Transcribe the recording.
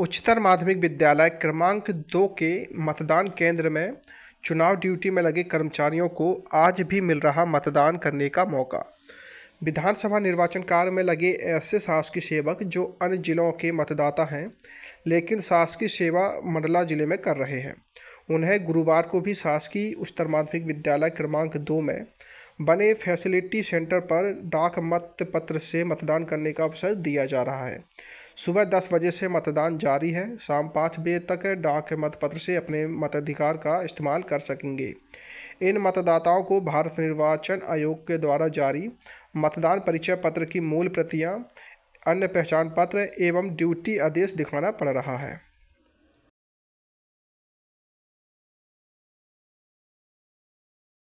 उच्चतर माध्यमिक विद्यालय क्रमांक दो के मतदान केंद्र में चुनाव ड्यूटी में लगे कर्मचारियों को आज भी मिल रहा मतदान करने का मौका विधानसभा निर्वाचन कार्य में लगे ऐसे शासकीय सेवक जो अन्य जिलों के मतदाता हैं लेकिन शासकीय सेवा मंडला जिले में कर रहे हैं उन्हें गुरुवार को भी शासकीय उच्चतर माध्यमिक विद्यालय क्रमांक दो में बने फैसिलिटी सेंटर पर डाक मत पत्र से मतदान करने का अवसर दिया जा रहा है सुबह दस बजे से मतदान जारी है शाम पाँच बजे तक डाक मतपत्र से अपने मताधिकार का इस्तेमाल कर सकेंगे इन मतदाताओं को भारत निर्वाचन आयोग के द्वारा जारी मतदान परिचय पत्र की मूल प्रतियां अन्य पहचान पत्र एवं ड्यूटी आदेश दिखाना पड़ रहा है